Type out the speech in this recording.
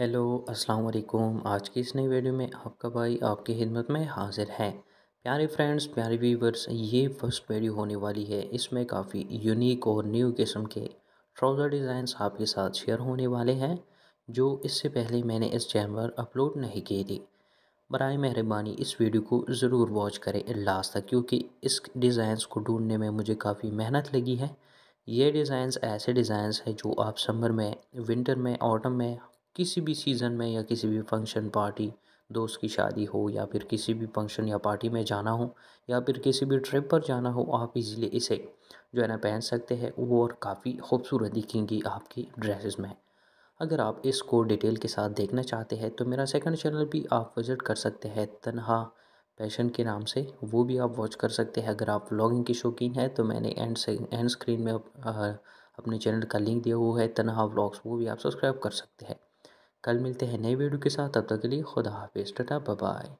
hello अस्सलाम वालेकुम आज की इस नई वीडियो में आपका भाई आपकी खिदमत में हाजिर है प्यारे फ्रेंड्स प्यारे व्यूवर्स ये फर्स्ट वीडियो होने वाली है इसमें काफ़ी यूनिक और न्यू किस्म के ट्राउज़र डिज़ाइंस आपके साथ शेयर होने वाले हैं जो इससे पहले मैंने इस चैनल पर अपलोड नहीं किए थी बर मेहरबानी इस वीडियो को ज़रूर वॉच करें लास्ट तक क्योंकि इस डिज़ाइंस को ढूंढने में मुझे काफ़ी मेहनत लगी है ये डिज़ाइंस ऐसे डिज़ाइंस हैं जो आप समर में विंटर में ऑटम में किसी भी सीज़न में या किसी भी फंक्शन पार्टी दोस्त की शादी हो या फिर किसी भी फंक्शन या पार्टी में जाना हो या फिर किसी भी ट्रिप पर जाना हो आप इजीली इसे जो है ना पहन सकते हैं वो और काफ़ी खूबसूरत दिखेंगी आपकी ड्रेसेस में अगर आप इसको डिटेल के साथ देखना चाहते हैं तो मेरा सेकंड चैनल भी आप विज़िट कर सकते हैं तनहा फैशन के नाम से वो भी आप वॉच कर सकते हैं अगर आप व्लॉगिंग के शौकीन हैं तो मैंने एंड से एंड स्क्रीन में अपने चैनल का लिंक दिया हुआ है तनहा व्लॉग्स वो भी आप सब्सक्राइब कर सकते हैं कल मिलते हैं नए वीडियो के साथ तब तक के लिए खुदा हाफिज़ टाटा बाय